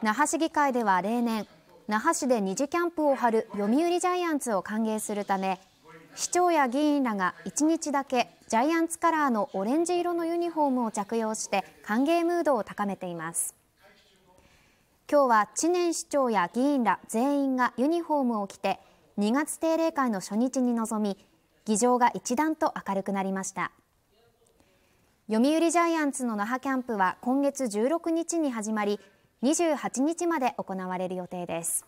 那覇市議会では例年那覇市で二次キャンプを張る読売ジャイアンツを歓迎するため市長や議員らが1日だけジャイアンツカラーのオレンジ色のユニフォームを着用して歓迎ムードを高めています今日は知念市長や議員ら全員がユニフォームを着て2月定例会の初日に臨み議場が一段と明るくなりました読売ジャイアンツの那覇キャンプは今月16日に始まり28日まで行われる予定です